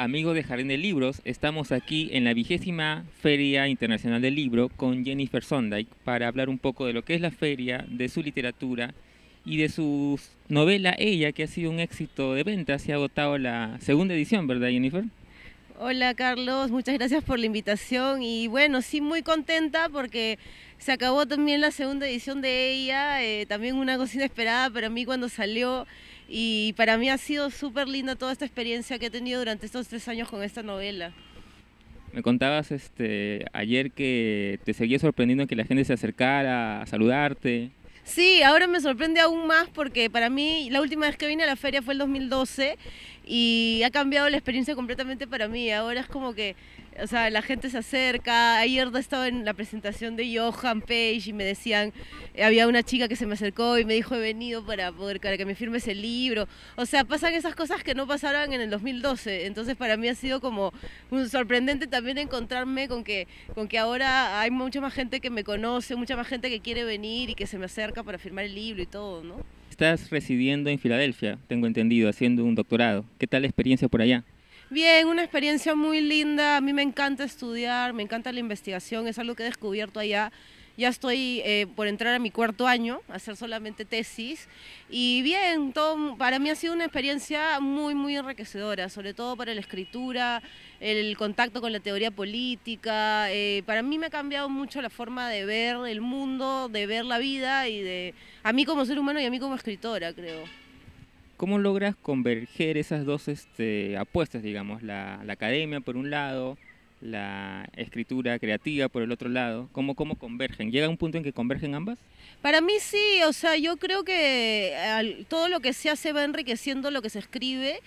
Amigos de Jardín de Libros, estamos aquí en la vigésima Feria Internacional del Libro con Jennifer Sondike para hablar un poco de lo que es la feria, de su literatura y de su novela Ella, que ha sido un éxito de venta. Se ha agotado la segunda edición, ¿verdad, Jennifer? Hola, Carlos. Muchas gracias por la invitación. Y bueno, sí, muy contenta porque se acabó también la segunda edición de ella, eh, también una cosa inesperada para mí cuando salió y para mí ha sido súper linda toda esta experiencia que he tenido durante estos tres años con esta novela. Me contabas este, ayer que te seguía sorprendiendo que la gente se acercara a saludarte. Sí, ahora me sorprende aún más porque para mí la última vez que vine a la feria fue el 2012 y ha cambiado la experiencia completamente para mí. Ahora es como que, la gente se acerca. Ayer estaba en la presentación de Johan Page y me decían, eh, había una chica que se me acercó y me dijo, he venido para, poder, para que me firmes el libro. O sea, pasan esas cosas que no pasaron en el 2012. Entonces para mí ha sido como un sorprendente también encontrarme con que, con que ahora hay mucha más gente que me conoce, mucha más gente que quiere venir y que se me acerca para firmar el libro y todo, ¿no? estás residiendo en Filadelfia, tengo entendido, haciendo un doctorado. ¿Qué tal la experiencia por allá? Bien, una experiencia muy linda. A mí me encanta estudiar, me encanta la investigación, es algo que he descubierto allá ya estoy eh, por entrar a mi cuarto año, hacer solamente tesis. Y bien, para mí ha sido una experiencia muy, muy enriquecedora, sobre todo para la escritura, el contacto con la teoría política. Eh, para mí me ha cambiado mucho la forma de ver el mundo, de ver la vida y de a mí como ser humano y a mí como escritora, creo. ¿Cómo logras converger esas dos este, apuestas, digamos, la academia por un lado, la escritura creativa por el otro lado? ¿Cómo, ¿Cómo convergen? ¿Llega un punto en que convergen ambas? Para mí sí, o sea, yo creo que todo lo que se hace va enriqueciendo lo que se escribe.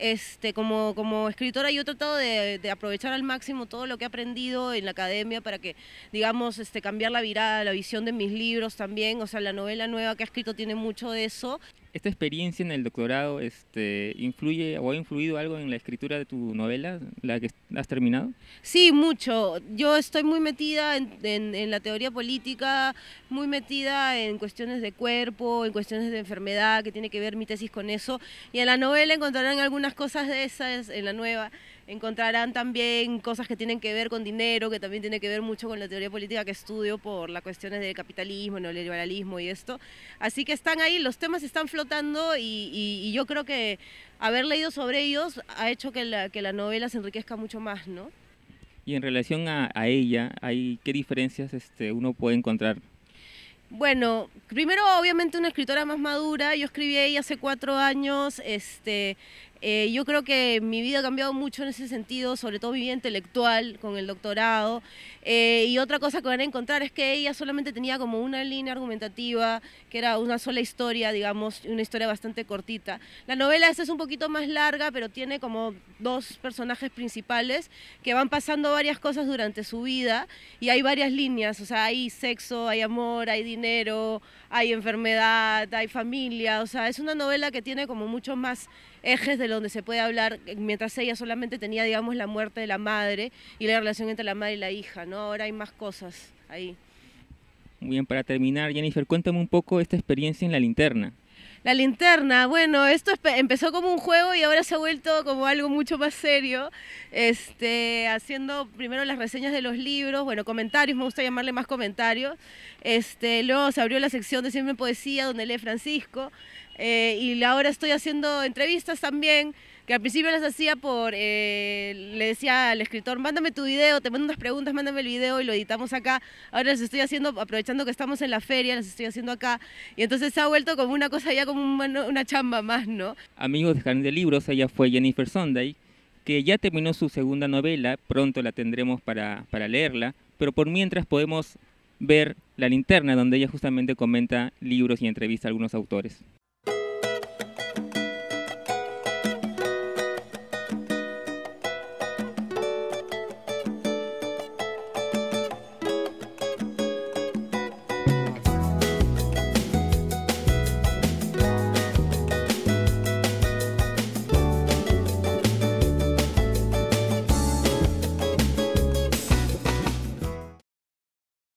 Este, como, como escritora yo he tratado de, aprovechar al máximo todo lo que he aprendido en la academia para que, digamos, este, cambiar la mirada, la visión de mis libros también. O sea, la novela nueva que he escrito tiene mucho de eso esta experiencia en el doctorado este, influye o ha influido algo en la escritura de tu novela, la que has terminado? Sí, mucho. Yo estoy muy metida en, en la teoría política, muy metida en cuestiones de cuerpo, en cuestiones de enfermedad, que tiene que ver mi tesis con eso. Y en la novela encontrarán algunas cosas de esas, en la nueva. Encontrarán también cosas que tienen que ver con dinero, que también tiene que ver mucho con la teoría política que estudio por las cuestiones del capitalismo, neoliberalismo y esto. Así que están ahí, los temas están flotando y, yo creo que haber leído sobre ellos ha hecho que la, que la novela se enriquezca mucho más, ¿no? Y en relación a, ella, ¿hay, ¿qué diferencias este, uno puede encontrar bueno, primero obviamente una escritora más madura, yo escribí ella hace cuatro años, este, eh, yo creo que mi vida ha cambiado mucho en ese sentido, sobre todo mi vida intelectual con el doctorado. Eh, y otra cosa que van a encontrar es que ella solamente tenía como una línea argumentativa, que era una sola historia, digamos, una historia bastante cortita. La novela esta es un poquito más larga, pero tiene como dos personajes principales que van pasando varias cosas durante su vida y hay varias líneas, o sea, hay sexo, hay amor, hay dinero, hay enfermedad, hay familia, o sea, es una novela que tiene como mucho más ejes de donde se puede hablar, eh, mientras ella solamente tenía, digamos, la muerte de la madre y la relación entre la madre y la hija, ¿no? Ahora hay más cosas ahí. Muy bien, para terminar, Jennifer, cuéntame un poco esta experiencia en la linterna. La linterna, bueno, esto empezó como un juego y ahora se ha vuelto como algo mucho más serio, este, haciendo primero las reseñas de los libros, bueno, comentarios, me gusta llamarle más comentarios. Este, luego se abrió la sección de Siempre Poesía, donde lee Francisco, eh, y ahora estoy haciendo entrevistas también que al principio las hacía por, eh, le decía al escritor, mándame tu video, te mando unas preguntas, mándame el video y lo editamos acá. Ahora las estoy haciendo, aprovechando que estamos en la feria, las estoy haciendo acá. Y entonces se ha vuelto como una cosa ya como una, chamba más, ¿no? Amigos de Jardín de Libros, ella fue Jennifer Sunday, que ya terminó su segunda novela, pronto la tendremos para, para leerla, pero por mientras podemos ver La Linterna, donde ella justamente comenta libros y entrevista a algunos autores.